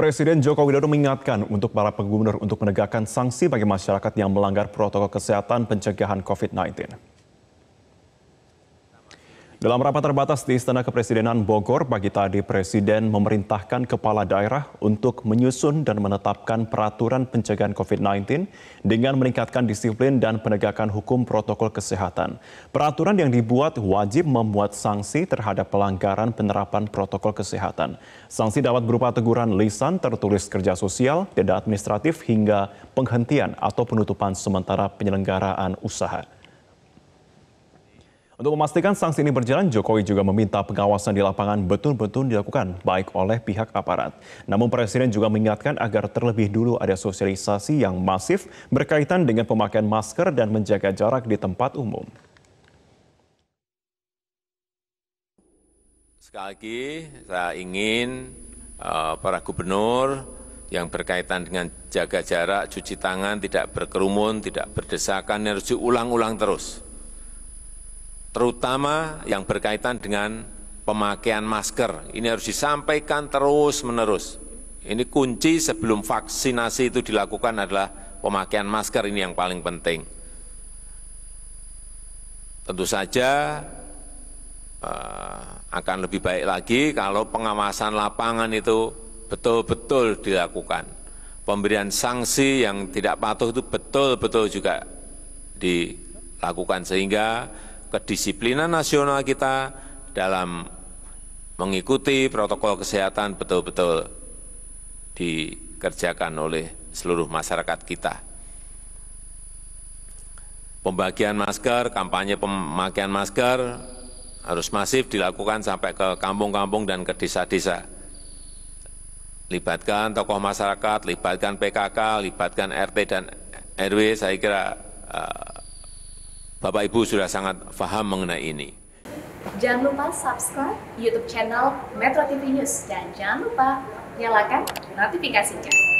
Presiden Joko Widodo mengingatkan untuk para pengguna untuk menegakkan sanksi bagi masyarakat yang melanggar protokol kesehatan pencegahan COVID-19. Dalam rapat terbatas di Istana Kepresidenan Bogor, pagi tadi Presiden memerintahkan kepala daerah untuk menyusun dan menetapkan peraturan pencegahan COVID-19 dengan meningkatkan disiplin dan penegakan hukum protokol kesehatan. Peraturan yang dibuat wajib membuat sanksi terhadap pelanggaran penerapan protokol kesehatan. Sanksi dapat berupa teguran lisan, tertulis kerja sosial, denda administratif, hingga penghentian atau penutupan sementara penyelenggaraan usaha. Untuk memastikan sanksi ini berjalan, Jokowi juga meminta pengawasan di lapangan betul-betul dilakukan baik oleh pihak aparat. Namun Presiden juga mengingatkan agar terlebih dulu ada sosialisasi yang masif berkaitan dengan pemakaian masker dan menjaga jarak di tempat umum. Sekali lagi saya ingin eh, para gubernur yang berkaitan dengan jaga jarak, cuci tangan, tidak berkerumun, tidak berdesakan, harus diulang-ulang terus terutama yang berkaitan dengan pemakaian masker. Ini harus disampaikan terus-menerus. Ini kunci sebelum vaksinasi itu dilakukan adalah pemakaian masker ini yang paling penting. Tentu saja eh, akan lebih baik lagi kalau pengawasan lapangan itu betul-betul dilakukan. Pemberian sanksi yang tidak patuh itu betul-betul juga dilakukan sehingga kedisiplinan nasional kita dalam mengikuti protokol kesehatan betul-betul dikerjakan oleh seluruh masyarakat kita. Pembagian masker, kampanye pemakaian masker harus masif dilakukan sampai ke kampung-kampung dan ke desa-desa. Libatkan tokoh masyarakat, libatkan PKK, libatkan RT dan RW, saya kira eh, Bapak Ibu sudah sangat paham mengenai ini. Jangan lupa subscribe YouTube channel Metro TV News dan jangan lupa nyalakan notifikasinya.